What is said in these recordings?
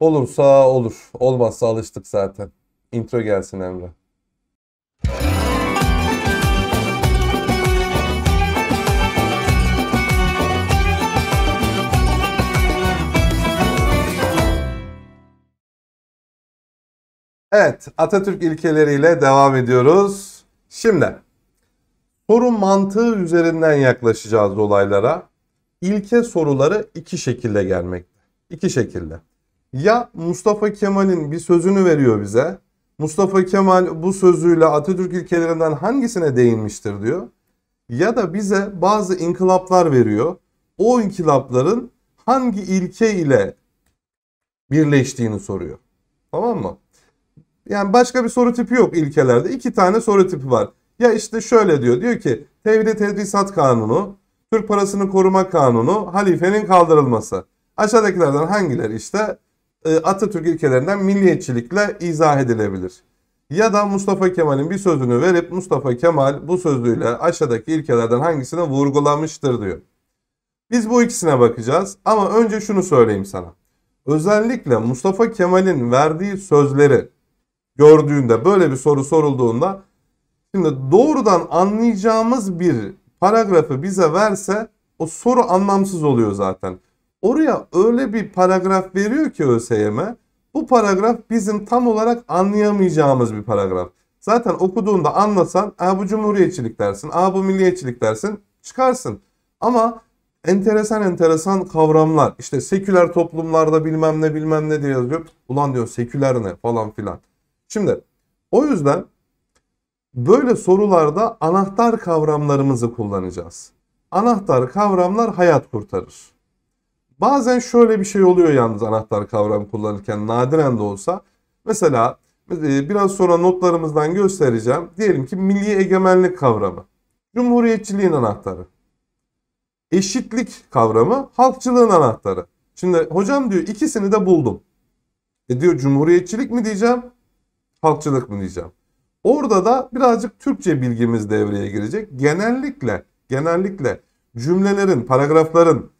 Olursa olur. Olmazsa alıştık zaten. Intro gelsin Emre. Evet, Atatürk ilkeleriyle devam ediyoruz. Şimdi soru mantığı üzerinden yaklaşacağız olaylara. İlke soruları iki şekilde gelmekte. İki şekilde. Ya Mustafa Kemal'in bir sözünü veriyor bize. Mustafa Kemal bu sözüyle Atatürk ilkelerinden hangisine değinmiştir diyor. Ya da bize bazı inkılaplar veriyor. O inkılapların hangi ilke ile birleştiğini soruyor. Tamam mı? Yani başka bir soru tipi yok ilkelerde. İki tane soru tipi var. Ya işte şöyle diyor. Diyor ki Tevhid-i Tedrisat Kanunu, Türk Parasını Koruma Kanunu, Halifenin Kaldırılması. Aşağıdakilerden hangiler işte e, Atatürk ilkelerinden milliyetçilikle izah edilebilir. Ya da Mustafa Kemal'in bir sözünü verip Mustafa Kemal bu sözüyle aşağıdaki ilkelerden hangisini vurgulamıştır diyor. Biz bu ikisine bakacağız ama önce şunu söyleyeyim sana. Özellikle Mustafa Kemal'in verdiği sözleri gördüğünde böyle bir soru sorulduğunda şimdi doğrudan anlayacağımız bir paragrafı bize verse o soru anlamsız oluyor zaten. Oraya öyle bir paragraf veriyor ki ÖSYM. Bu paragraf bizim tam olarak anlayamayacağımız bir paragraf. Zaten okuduğunda anlasan Aa, bu cumhuriyetçilik dersin, Aa, bu milliyetçilik dersin çıkarsın. Ama enteresan enteresan kavramlar işte seküler toplumlarda bilmem ne bilmem ne diye yazıyor. Ulan diyor seküler ne falan filan. Şimdi o yüzden böyle sorularda anahtar kavramlarımızı kullanacağız. Anahtar kavramlar hayat kurtarır. Bazen şöyle bir şey oluyor yalnız anahtar kavramı kullanırken nadiren de olsa. Mesela e, biraz sonra notlarımızdan göstereceğim. Diyelim ki milli egemenlik kavramı. Cumhuriyetçiliğin anahtarı. Eşitlik kavramı halkçılığın anahtarı. Şimdi hocam diyor ikisini de buldum. E diyor cumhuriyetçilik mi diyeceğim, halkçılık mı diyeceğim. Orada da birazcık Türkçe bilgimiz devreye girecek. Genellikle, genellikle cümlelerin, paragrafların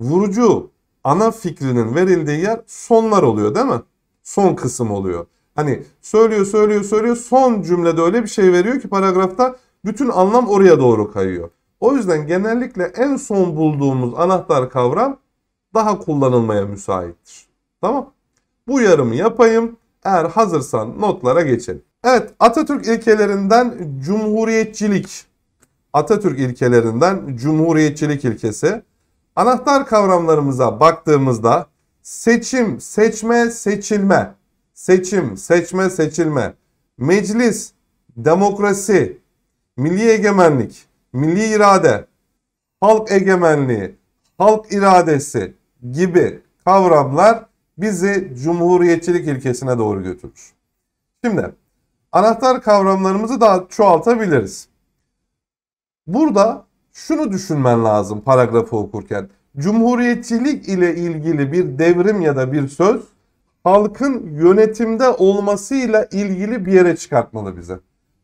vurucu ana fikrinin verildiği yer sonlar oluyor değil mi? Son kısım oluyor. Hani söylüyor söylüyor söylüyor son cümlede öyle bir şey veriyor ki paragrafta bütün anlam oraya doğru kayıyor. O yüzden genellikle en son bulduğumuz anahtar kavram daha kullanılmaya müsaittir. Tamam. Bu yarımı yapayım. Eğer hazırsan notlara geçelim. Evet Atatürk ilkelerinden cumhuriyetçilik. Atatürk ilkelerinden cumhuriyetçilik ilkesi. Anahtar kavramlarımıza baktığımızda seçim, seçme, seçilme. Seçim, seçme, seçilme. Meclis, demokrasi, milli egemenlik, milli irade, halk egemenliği, halk iradesi gibi kavramlar bizi cumhuriyetçilik ilkesine doğru götürür. Şimdi anahtar kavramlarımızı daha çoğaltabiliriz. Burada şunu düşünmen lazım paragrafı okurken. Cumhuriyetçilik ile ilgili bir devrim ya da bir söz halkın yönetimde olmasıyla ilgili bir yere çıkartmalı bize.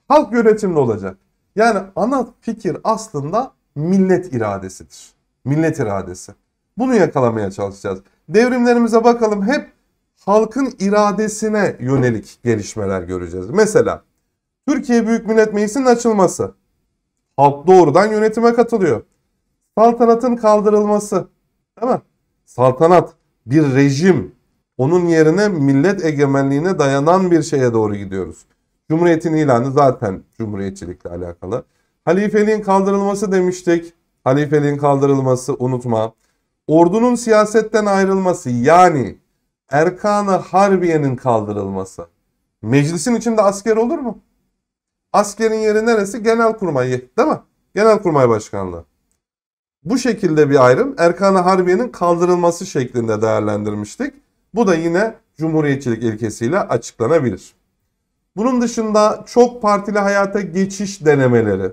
Halk yönetimde olacak. Yani ana fikir aslında millet iradesidir. Millet iradesi. Bunu yakalamaya çalışacağız. Devrimlerimize bakalım hep halkın iradesine yönelik gelişmeler göreceğiz. Mesela Türkiye Büyük Millet Meclisi'nin açılması. Halk doğrudan yönetime katılıyor. Saltanatın kaldırılması. Değil mi? Saltanat bir rejim. Onun yerine millet egemenliğine dayanan bir şeye doğru gidiyoruz. Cumhuriyetin ilanı zaten cumhuriyetçilikle alakalı. Halifeliğin kaldırılması demiştik. Halifeliğin kaldırılması unutma. Ordunun siyasetten ayrılması yani erkanı harbiyenin kaldırılması. Meclisin içinde asker olur mu? Askerin yeri neresi? Genelkurmay, değil mi? Genelkurmay Başkanlığı. Bu şekilde bir ayrım Erkan-ı Harbiye'nin kaldırılması şeklinde değerlendirmiştik. Bu da yine cumhuriyetçilik ilkesiyle açıklanabilir. Bunun dışında çok partili hayata geçiş denemeleri,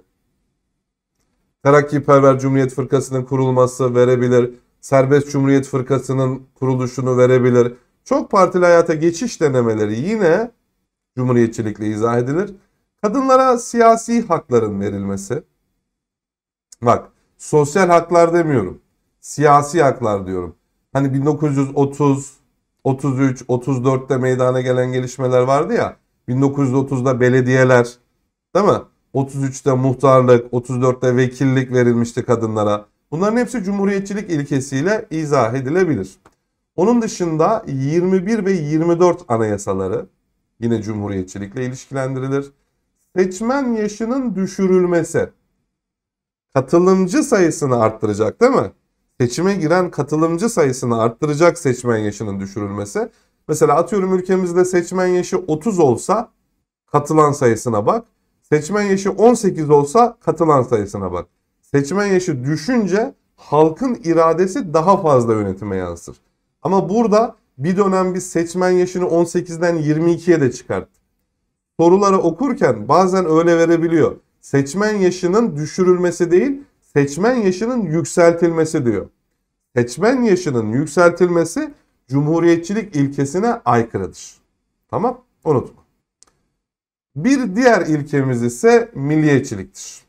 Perver Cumhuriyet Fırkası'nın kurulması verebilir, Serbest Cumhuriyet Fırkası'nın kuruluşunu verebilir. Çok partili hayata geçiş denemeleri yine cumhuriyetçilikle izah edilir. Kadınlara siyasi hakların verilmesi. Bak sosyal haklar demiyorum. Siyasi haklar diyorum. Hani 1930, 33, 34'te meydana gelen gelişmeler vardı ya. 1930'da belediyeler değil mi? 33'te muhtarlık, 34'te vekillik verilmişti kadınlara. Bunların hepsi cumhuriyetçilik ilkesiyle izah edilebilir. Onun dışında 21 ve 24 anayasaları yine cumhuriyetçilikle ilişkilendirilir seçmen yaşının düşürülmesi. Katılımcı sayısını arttıracak değil mi? Seçime giren katılımcı sayısını arttıracak seçmen yaşının düşürülmesi. Mesela atıyorum ülkemizde seçmen yaşı 30 olsa katılan sayısına bak. Seçmen yaşı 18 olsa katılan sayısına bak. Seçmen yaşı düşünce halkın iradesi daha fazla yönetime yansır. Ama burada bir dönem biz seçmen yaşını 18'den 22'ye de çıkarttık soruları okurken bazen öyle verebiliyor. Seçmen yaşının düşürülmesi değil, seçmen yaşının yükseltilmesi diyor. Seçmen yaşının yükseltilmesi cumhuriyetçilik ilkesine aykırıdır. Tamam? Unutma. Bir diğer ilkemiz ise milliyetçiliktir.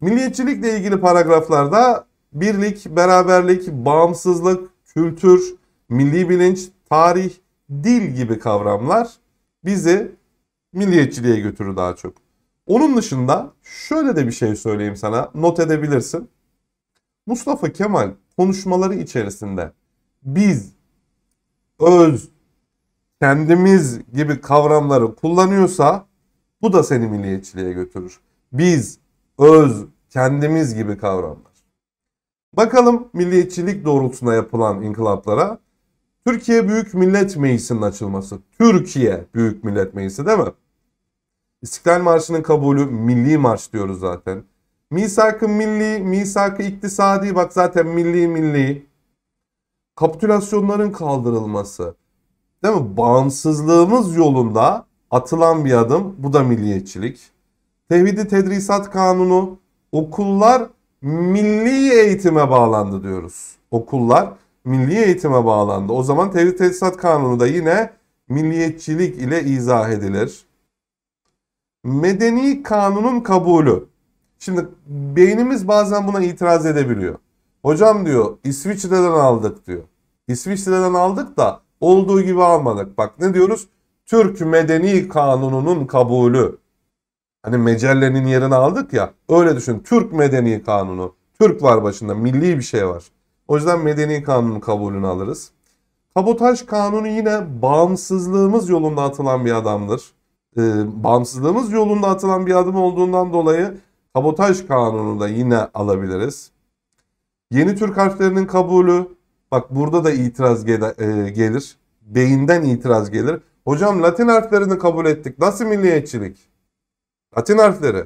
Milliyetçilikle ilgili paragraflarda birlik, beraberlik, bağımsızlık, kültür, milli bilinç, tarih, dil gibi kavramlar bizi milliyetçiliğe götürür daha çok. Onun dışında şöyle de bir şey söyleyeyim sana. Not edebilirsin. Mustafa Kemal konuşmaları içerisinde biz öz kendimiz gibi kavramları kullanıyorsa bu da seni milliyetçiliğe götürür. Biz öz kendimiz gibi kavramlar. Bakalım milliyetçilik doğrultusunda yapılan inkılaplara Türkiye Büyük Millet Meclisi'nin açılması. Türkiye Büyük Millet Meclisi değil mi? İstiklal Marşı'nın kabulü milli marş diyoruz zaten. Misak-ı milli, misak-ı iktisadi bak zaten milli milli. Kapitülasyonların kaldırılması. Değil mi? Bağımsızlığımız yolunda atılan bir adım. Bu da milliyetçilik. Tevhidi Tedrisat Kanunu. Okullar milli eğitime bağlandı diyoruz. Okullar milli eğitime bağlandı. O zaman Tevhid Tesisat Kanunu da yine milliyetçilik ile izah edilir. Medeni kanunun kabulü. Şimdi beynimiz bazen buna itiraz edebiliyor. Hocam diyor İsviçre'den aldık diyor. İsviçre'den aldık da olduğu gibi almadık. Bak ne diyoruz? Türk Medeni Kanunu'nun kabulü. Hani mecellenin yerini aldık ya. Öyle düşün. Türk Medeni Kanunu. Türk var başında. Milli bir şey var. O yüzden medeni kanun kabulünü alırız. Kabotaj kanunu yine bağımsızlığımız yolunda atılan bir adamdır. E, bağımsızlığımız yolunda atılan bir adım olduğundan dolayı kabotaj kanunu da yine alabiliriz. Yeni Türk harflerinin kabulü, bak burada da itiraz gel e, gelir. Beyinden itiraz gelir. Hocam Latin harflerini kabul ettik. Nasıl milliyetçilik? Latin harfleri.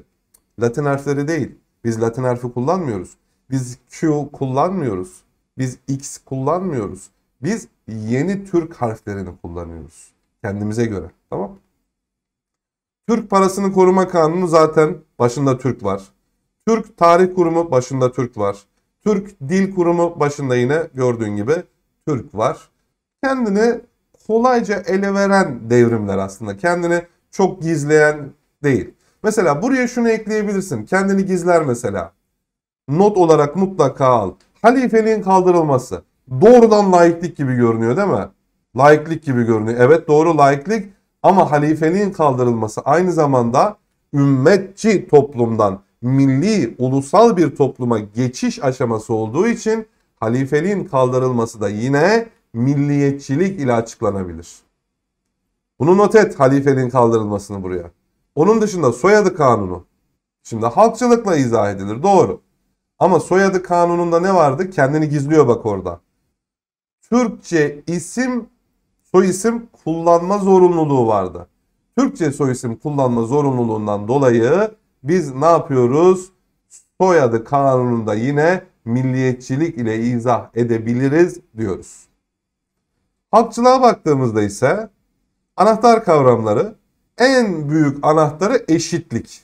Latin harfleri değil. Biz Latin harfi kullanmıyoruz. Biz Q kullanmıyoruz. Biz X kullanmıyoruz. Biz yeni Türk harflerini kullanıyoruz. Kendimize göre. Tamam Türk parasını koruma kanunu zaten başında Türk var. Türk tarih kurumu başında Türk var. Türk dil kurumu başında yine gördüğün gibi Türk var. Kendini kolayca ele veren devrimler aslında. Kendini çok gizleyen değil. Mesela buraya şunu ekleyebilirsin. Kendini gizler mesela. Not olarak mutlaka al halifeliğin kaldırılması doğrudan laiklik gibi görünüyor değil mi? Laiklik gibi görünüyor. Evet doğru laiklik ama halifeliğin kaldırılması aynı zamanda ümmetçi toplumdan milli, ulusal bir topluma geçiş aşaması olduğu için halifeliğin kaldırılması da yine milliyetçilik ile açıklanabilir. Bunu not et halifeliğin kaldırılmasını buraya. Onun dışında soyadı kanunu. Şimdi halkçılıkla izah edilir doğru. Ama soyadı kanununda ne vardı? Kendini gizliyor bak orada. Türkçe isim soy isim kullanma zorunluluğu vardı. Türkçe soy isim kullanma zorunluluğundan dolayı biz ne yapıyoruz? Soyadı kanununda yine milliyetçilik ile izah edebiliriz diyoruz. Halkçılığa baktığımızda ise anahtar kavramları en büyük anahtarı eşitlik.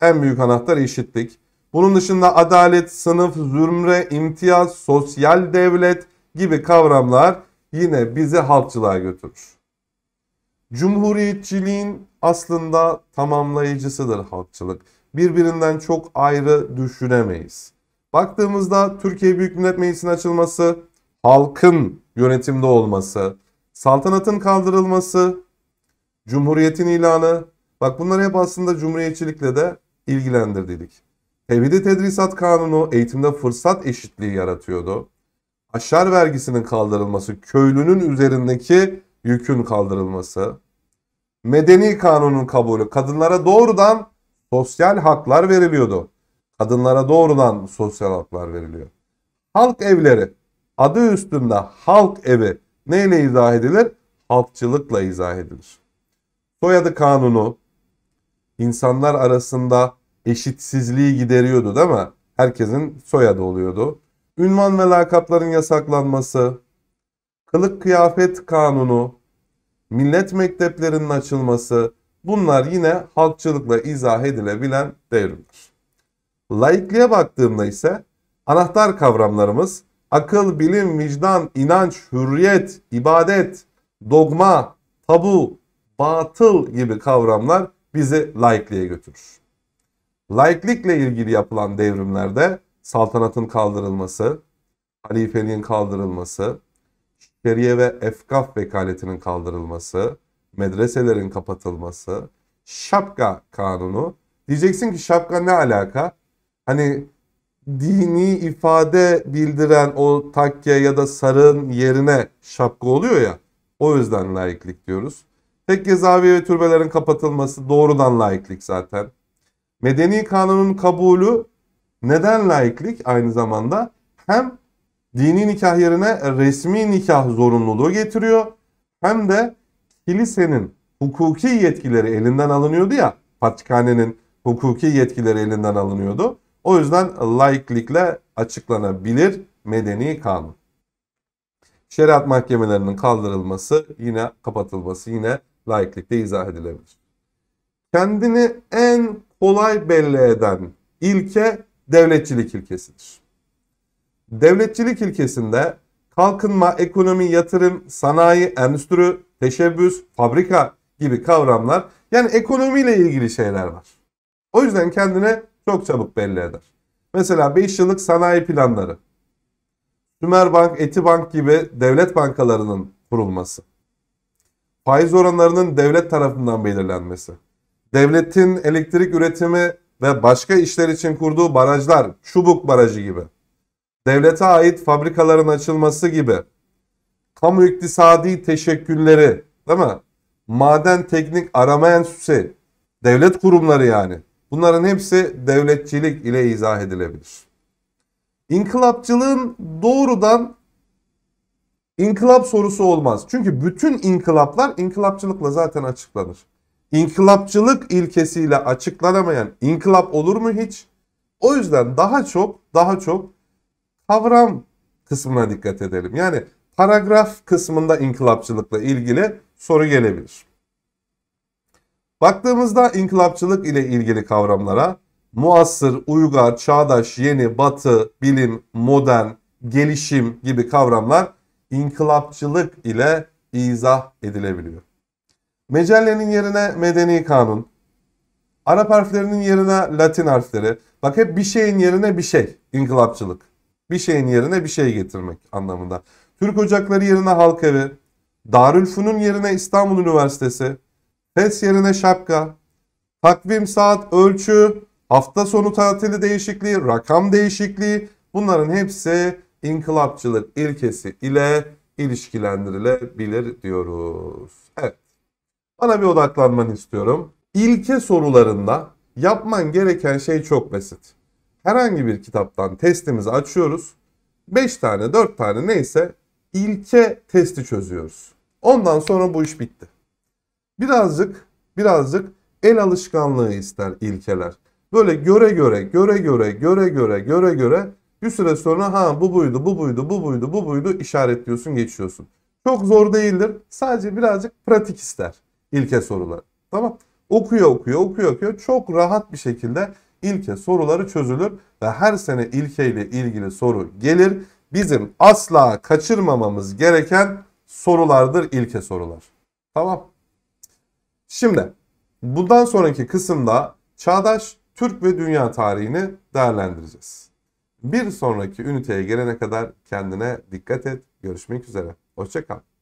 En büyük anahtar eşitlik. Bunun dışında adalet, sınıf, zümre, imtiyaz, sosyal devlet gibi kavramlar yine bizi halkçılığa götürür. Cumhuriyetçiliğin aslında tamamlayıcısıdır halkçılık. Birbirinden çok ayrı düşünemeyiz. Baktığımızda Türkiye Büyük Millet Meclisi'nin açılması, halkın yönetimde olması, saltanatın kaldırılması, cumhuriyetin ilanı. Bak bunları hep aslında cumhuriyetçilikle de ilgilendirdik. Tevhidi Tedrisat Kanunu eğitimde fırsat eşitliği yaratıyordu. Aşar vergisinin kaldırılması, köylünün üzerindeki yükün kaldırılması, medeni kanunun kabulü, kadınlara doğrudan sosyal haklar veriliyordu. Kadınlara doğrudan sosyal haklar veriliyor. Halk evleri, adı üstünde halk evi neyle izah edilir? Halkçılıkla izah edilir. Soyadı kanunu, insanlar arasında eşitsizliği gideriyordu değil mi? Herkesin soyadı oluyordu. Ünvan ve lakapların yasaklanması, kılık kıyafet kanunu, millet mekteplerinin açılması bunlar yine halkçılıkla izah edilebilen devrimler. Laikliğe baktığımda ise anahtar kavramlarımız akıl, bilim, vicdan, inanç, hürriyet, ibadet, dogma, tabu, batıl gibi kavramlar bizi laikliğe götürür. Laiklikle ilgili yapılan devrimlerde saltanatın kaldırılması, halifeliğin kaldırılması, şeriye ve efkaf vekaletinin kaldırılması, medreselerin kapatılması, şapka kanunu. Diyeceksin ki şapka ne alaka? Hani dini ifade bildiren o takke ya da sarın yerine şapka oluyor ya. O yüzden laiklik diyoruz. Tek zaviye ve türbelerin kapatılması doğrudan laiklik zaten. Medeni kanunun kabulü neden laiklik aynı zamanda? Hem dini nikah yerine resmi nikah zorunluluğu getiriyor hem de kilisenin hukuki yetkileri elinden alınıyordu ya Patrikhanenin hukuki yetkileri elinden alınıyordu. O yüzden laiklikle açıklanabilir medeni kanun. Şeriat mahkemelerinin kaldırılması yine kapatılması yine laiklikte izah edilebilir kendini en kolay belli eden ilke devletçilik ilkesidir. Devletçilik ilkesinde kalkınma, ekonomi, yatırım, sanayi, endüstri, teşebbüs, fabrika gibi kavramlar yani ekonomiyle ilgili şeyler var. O yüzden kendine çok çabuk belli eder. Mesela 5 yıllık sanayi planları, Sümerbank, Etibank gibi devlet bankalarının kurulması, faiz oranlarının devlet tarafından belirlenmesi, devletin elektrik üretimi ve başka işler için kurduğu barajlar, Çubuk Barajı gibi, devlete ait fabrikaların açılması gibi, kamu iktisadi teşekkülleri, değil mi? Maden teknik arama enstitüsü, devlet kurumları yani. Bunların hepsi devletçilik ile izah edilebilir. İnkılapçılığın doğrudan inkılap sorusu olmaz. Çünkü bütün inkılaplar inkılapçılıkla zaten açıklanır inkılapçılık ilkesiyle açıklanamayan inkılap olur mu hiç? O yüzden daha çok daha çok kavram kısmına dikkat edelim. Yani paragraf kısmında inkılapçılıkla ilgili soru gelebilir. Baktığımızda inkılapçılık ile ilgili kavramlara muasır, uygar, çağdaş, yeni, batı, bilim, modern, gelişim gibi kavramlar inkılapçılık ile izah edilebiliyor. Mecellenin yerine medeni kanun. Arap harflerinin yerine Latin harfleri. Bak hep bir şeyin yerine bir şey. İnkılapçılık. Bir şeyin yerine bir şey getirmek anlamında. Türk Ocakları yerine Halk Evi. Darülfünun yerine İstanbul Üniversitesi. Fes yerine şapka. Takvim, saat, ölçü, hafta sonu tatili değişikliği, rakam değişikliği. Bunların hepsi inkılapçılık ilkesi ile ilişkilendirilebilir diyoruz. Evet. Bana bir odaklanmanı istiyorum. İlke sorularında yapman gereken şey çok basit. Herhangi bir kitaptan testimizi açıyoruz. 5 tane 4 tane neyse ilke testi çözüyoruz. Ondan sonra bu iş bitti. Birazcık birazcık el alışkanlığı ister ilkeler. Böyle göre göre göre göre göre göre göre göre bir süre sonra ha bu buydu bu buydu bu buydu bu buydu işaretliyorsun geçiyorsun. Çok zor değildir. Sadece birazcık pratik ister ilke soruları. Tamam. Okuyor okuyor okuyor okuyor. Çok rahat bir şekilde ilke soruları çözülür ve her sene ilkeyle ilgili soru gelir. Bizim asla kaçırmamamız gereken sorulardır ilke sorular. Tamam. Şimdi bundan sonraki kısımda çağdaş Türk ve dünya tarihini değerlendireceğiz. Bir sonraki üniteye gelene kadar kendine dikkat et. Görüşmek üzere. Hoşçakal.